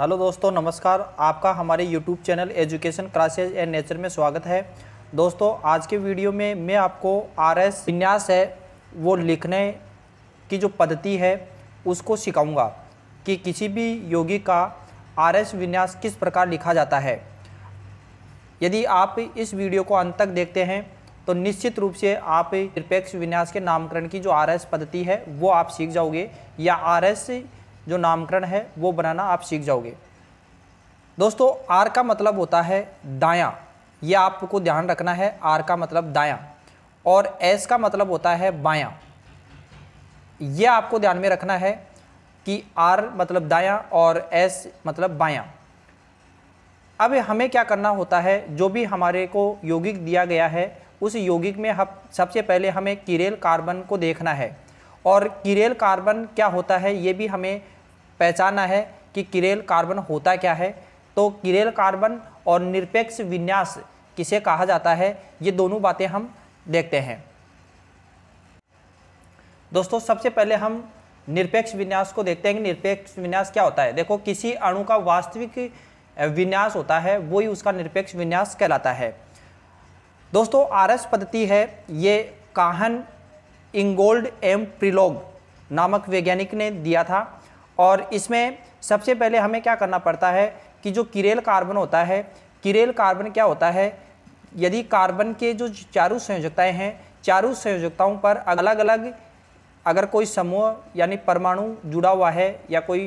hello दोस्तों नमस्कार आपका हमारे YouTube channel education classes and nature में स्वागत है दोस्तों आज के वीडियो में मैं आपको आर एस विन्यास है वो लिखने की जो पद्धति है उसको सिखाऊंगा कि किसी भी योगी का आर एस विन्यास किस प्रकार लिखा जाता है यदि आप इस वीडियो को अंत तक देखते हैं तो निश्चित रूप से आप निरपेक्ष विन्यास के नामकरण की जो आर एस पद्धति है वो आप सीख जाओगे या आर एस जो नामकरण है वो बनाना आप सीख जाओगे दोस्तों आर का मतलब होता है दाया ये आपको ध्यान रखना है आर का मतलब दाया और एस का मतलब होता है बाया यह आपको ध्यान में रखना है कि आर मतलब दाया और एस मतलब बाया अब हमें क्या करना होता है जो भी हमारे को यौगिक दिया गया है उस यौगिक में हम सबसे पहले हमें किरेल कार्बन को देखना है और किरेल कार्बन क्या होता है ये भी हमें पहचाना है कि किरेल कार्बन होता क्या है तो किरेल कार्बन और निरपेक्ष विन्यास किसे कहा जाता है ये दोनों बातें हम देखते हैं दोस्तों सबसे पहले हम निरपेक्ष विन्यास को देखते हैं कि निरपेक्ष विन्यास क्या होता है देखो किसी अणु का वास्तविक विन्यास होता है वो ही उसका निरपेक्ष विन्यास कहलाता है दोस्तों आरएस पद्धति है ये काहन इंगोल्ड एम प्रिलोग नामक वैज्ञानिक ने दिया था और इसमें सबसे पहले हमें क्या करना पड़ता है कि जो किरेल कार्बन होता है किरेल कार्बन क्या होता है यदि कार्बन के जो चारों संयोजकताएं हैं चारों संयोजकताओं पर अलग अलग अगर कोई समूह यानी परमाणु जुड़ा हुआ है या कोई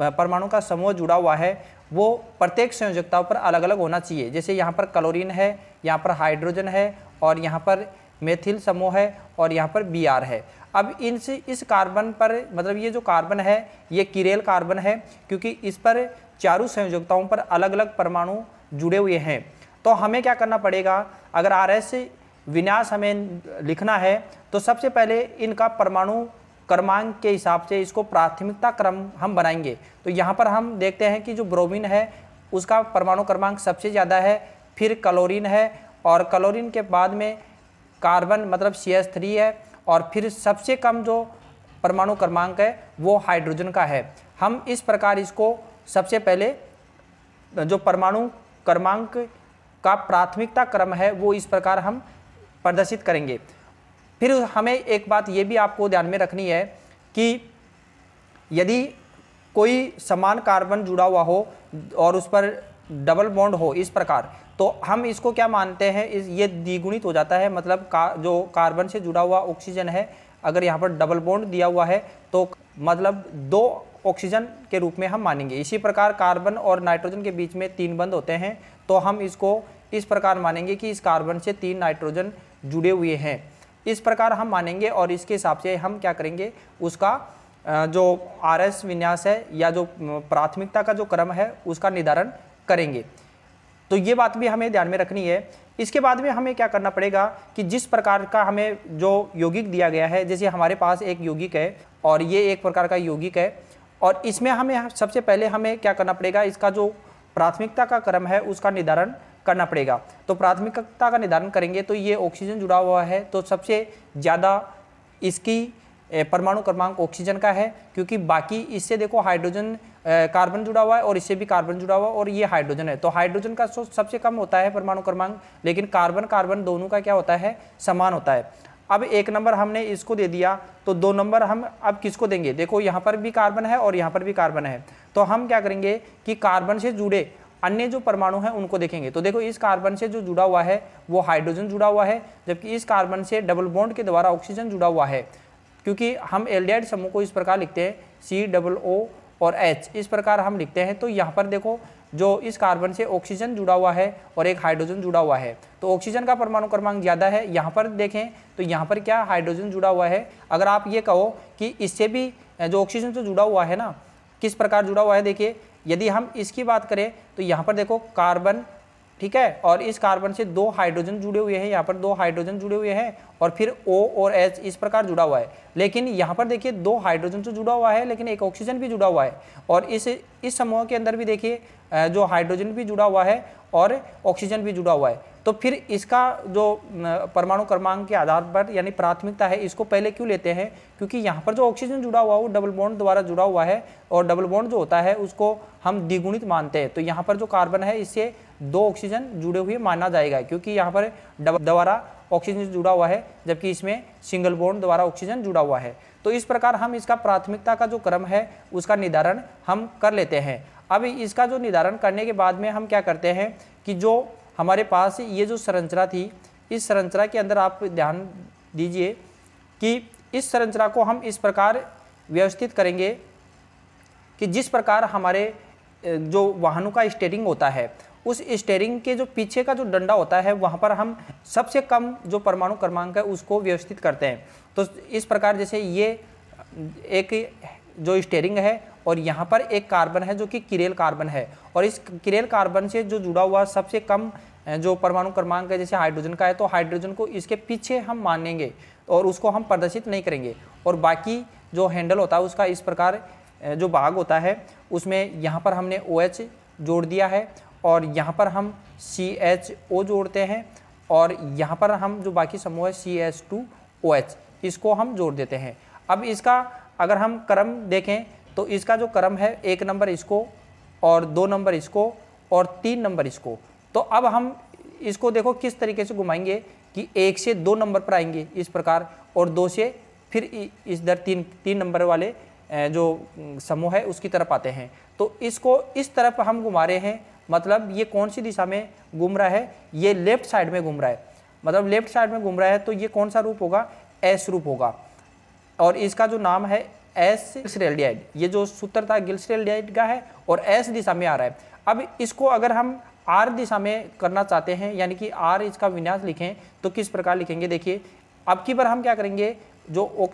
परमाणु का समूह जुड़ा हुआ है वो प्रत्येक संयोजकताओं पर अलग अलग होना चाहिए जैसे यहाँ पर क्लोरीन है यहाँ पर हाइड्रोजन है और यहाँ पर मेथिल समूह है और यहाँ पर बी आर है अब इनसे इस कार्बन पर मतलब ये जो कार्बन है ये किरेल कार्बन है क्योंकि इस पर चारों संयोजकताओं पर अलग अलग परमाणु जुड़े हुए हैं तो हमें क्या करना पड़ेगा अगर आर एस विन्यास हमें लिखना है तो सबसे पहले इनका परमाणु क्रमांक के हिसाब से इसको प्राथमिकता क्रम हम बनाएंगे तो यहाँ पर हम देखते हैं कि जो ब्रोमीन है उसका परमाणु क्रमांक सबसे ज़्यादा है फिर क्लोरीन है और क्लोरीन के बाद में कार्बन मतलब सी एस थ्री है और फिर सबसे कम जो परमाणु क्रमांक है वो हाइड्रोजन का है हम इस प्रकार इसको सबसे पहले जो परमाणु क्रमांक का प्राथमिकता क्रम है वो इस प्रकार हम प्रदर्शित करेंगे फिर हमें एक बात ये भी आपको ध्यान में रखनी है कि यदि कोई समान कार्बन जुड़ा हुआ हो और उस पर डबल बॉन्ड हो इस प्रकार तो हम इसको क्या मानते हैं इस ये द्विगुणित हो जाता है मतलब का, जो कार्बन से जुड़ा हुआ ऑक्सीजन है अगर यहाँ पर डबल बॉन्ड दिया हुआ है तो मतलब दो ऑक्सीजन के रूप में हम मानेंगे इसी प्रकार कार्बन और नाइट्रोजन के बीच में तीन बंद होते हैं तो हम इसको इस प्रकार मानेंगे कि इस कार्बन से तीन नाइट्रोजन जुड़े हुए हैं इस प्रकार हम मानेंगे और इसके हिसाब से हम क्या करेंगे उसका जो आर विन्यास है या जो प्राथमिकता का जो क्रम है उसका निर्धारण करेंगे तो ये बात भी हमें ध्यान में रखनी है इसके बाद में हमें क्या करना पड़ेगा कि जिस प्रकार का हमें जो यौगिक दिया गया है जैसे हमारे पास एक यौगिक है और ये एक प्रकार का यौगिक है और इसमें हमें सबसे पहले हमें क्या करना पड़ेगा इसका जो प्राथमिकता का क्रम है उसका निर्धारण करना पड़ेगा तो प्राथमिकता का निर्धारण करेंगे तो ये ऑक्सीजन जुड़ा हुआ है तो सबसे ज़्यादा इसकी परमाणु क्रमांक ऑक्सीजन का है क्योंकि बाकी इससे देखो हाइड्रोजन कार्बन जुड़ा हुआ है और इससे भी कार्बन जुड़ा हुआ है और ये हाइड्रोजन है तो हाइड्रोजन का सबसे कम होता है परमाणु क्रमांक लेकिन कार्बन कार्बन दोनों का क्या होता है समान होता है अब एक नंबर हमने इसको दे दिया तो दो नंबर हम अब किसको देंगे देखो यहाँ पर भी कार्बन है और यहाँ पर भी कार्बन है तो हम क्या करेंगे कि कार्बन से जुड़े अन्य जो परमाणु हैं उनको देखेंगे तो देखो इस कार्बन से जो जुड़ा हुआ है वो हाइड्रोजन जुड़ा हुआ है जबकि इस कार्बन से डबल बॉन्ड के द्वारा ऑक्सीजन जुड़ा हुआ है क्योंकि हम एल्डिहाइड समूह को इस प्रकार लिखते हैं सी डबल ओ और एच इस प्रकार हम लिखते हैं तो यहाँ पर देखो जो इस कार्बन से ऑक्सीजन जुड़ा हुआ है और एक हाइड्रोजन जुड़ा हुआ है तो ऑक्सीजन का परमाणु क्रमांक ज़्यादा है यहाँ पर देखें तो यहाँ पर क्या हाइड्रोजन जुड़ा हुआ है अगर आप ये कहो कि इससे भी जो ऑक्सीजन से जुड़ा हुआ है ना किस प्रकार जुड़ा हुआ है देखिए यदि हम इसकी बात करें तो यहाँ पर देखो कार्बन ठीक है और इस कार्बन से दो हाइड्रोजन जुड़े हुए हैं यहाँ पर दो हाइड्रोजन जुड़े हुए हैं और फिर O और H इस प्रकार जुड़ा हुआ है लेकिन यहाँ पर देखिए दो हाइड्रोजन तो से जुड़ा हुआ है लेकिन एक ऑक्सीजन भी जुड़ा हुआ है और इस इस समूह के अंदर भी देखिए जो हाइड्रोजन भी जुड़ा हुआ है और ऑक्सीजन भी जुड़ा हुआ है तो फिर इसका जो परमाणु क्रमांक के आधार पर यानी प्राथमिकता है इसको पहले क्यों लेते हैं क्योंकि यहाँ पर जो ऑक्सीजन जुड़ा हुआ है वो डबल बॉन्ड द्वारा जुड़ा हुआ है और डबल बॉन्ड जो होता है उसको हम द्विगुणित मानते हैं तो यहाँ पर जो कार्बन है इससे दो ऑक्सीजन जुड़े हुए माना जाएगा क्योंकि यहाँ पर द्वारा ऑक्सीजन जुड़ा हुआ है जबकि इसमें सिंगल बोन द्वारा ऑक्सीजन जुड़ा हुआ है तो इस प्रकार हम इसका प्राथमिकता का जो क्रम है उसका निर्धारण हम कर लेते हैं अब इसका जो निर्धारण करने के बाद में हम क्या करते हैं कि जो हमारे पास ये जो संरचना थी इस संरचना के अंदर आप ध्यान दीजिए कि इस संरचना को हम इस प्रकार व्यवस्थित करेंगे कि जिस प्रकार हमारे जो वाहनों का स्टेटिंग होता है उस स्टेयरिंग के जो पीछे का जो डंडा होता है वहाँ पर हम सबसे कम जो परमाणु क्रमांक है उसको व्यवस्थित करते हैं तो इस प्रकार जैसे ये एक जो स्टेयरिंग है और यहाँ पर एक कार्बन है जो कि किरेल कार्बन है और इस किरेल कार्बन से जो जुड़ा हुआ सबसे कम जो परमाणु क्रमांक है जैसे हाइड्रोजन का है तो हाइड्रोजन को इसके पीछे हम मानेंगे और उसको हम प्रदर्शित नहीं करेंगे और बाकी जो हैंडल होता है उसका इस प्रकार जो भाग होता है उसमें यहाँ पर हमने ओ OH जोड़ दिया है और यहाँ पर हम सी एच ओ जोड़ते हैं और यहाँ पर हम जो बाकी समूह है C H two O H इसको हम जोड़ देते हैं अब इसका अगर हम क्रम देखें तो इसका जो क्रम है एक नंबर इसको और दो नंबर इसको और तीन नंबर इसको तो अब हम इसको देखो किस तरीके से घुमाएंगे कि एक से दो नंबर पर आएंगे इस प्रकार और दो से फिर इस दर तीन तीन नंबर वाले जो समूह है उसकी तरफ आते हैं तो इसको इस तरफ हम घुमा रहे हैं मतलब ये कौन सी दिशा में घूम रहा है ये लेफ्ट साइड में घूम रहा है मतलब लेफ्ट साइड में घूम रहा है तो ये कौन सा रूप होगा एस रूप होगा और इसका जो नाम है एस रेलडियाइड ये जो सूत्र था रेलडियाइड का है और एस दिशा में आ रहा है अब इसको अगर हम आर दिशा में करना चाहते हैं यानी कि आर इसका विन्यास लिखें तो किस प्रकार लिखेंगे देखिए अब की बार हम क्या करेंगे जो ओ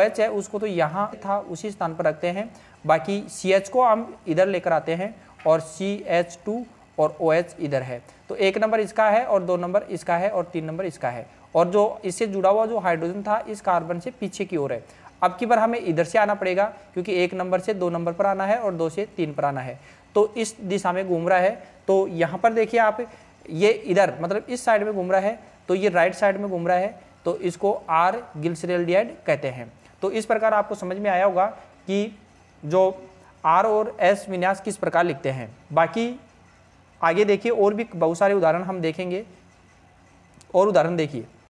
एच OH है उसको तो यहाँ था उसी स्थान पर रखते हैं बाकी सी एच को हम इधर लेकर आते हैं और सी एच टू और ओ OH इधर है तो एक नंबर इसका है और दो नंबर इसका है और तीन नंबर इसका है और जो इससे जुड़ा हुआ जो हाइड्रोजन था इस कार्बन से पीछे की ओर है अब की बार हमें इधर से आना पड़ेगा क्योंकि एक नंबर से दो नंबर पर आना है और दो से तीन पर आना है तो इस दिशा में घूम रहा है तो यहाँ पर देखिए आप ये इधर मतलब इस साइड में घूम रहा है तो ये राइट साइड में घूम रहा है तो इसको आर गिल्सरेलडियाइड कहते हैं तो इस प्रकार आपको समझ में आया होगा कि जो आर और एस विन्यास किस प्रकार लिखते हैं बाकी आगे देखिए और भी बहुत सारे उदाहरण हम देखेंगे और उदाहरण देखिए